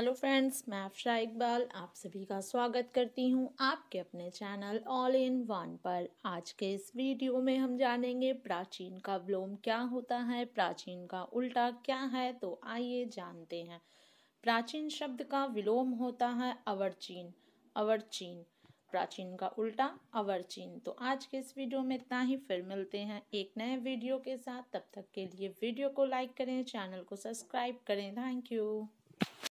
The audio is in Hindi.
हेलो फ्रेंड्स मैं अफशा इकबाल आप सभी का स्वागत करती हूं आपके अपने चैनल ऑल इन वन पर आज के इस वीडियो में हम जानेंगे प्राचीन का व्लोम क्या होता है प्राचीन का उल्टा क्या है तो आइए जानते हैं प्राचीन शब्द का विलोम होता है अवरचीन अवरचीन प्राचीन का उल्टा अवरचीन तो आज के इस वीडियो में इतना ही फिर मिलते हैं एक नए वीडियो के साथ तब तक के लिए वीडियो को लाइक करें चैनल को सब्सक्राइब करें थैंक यू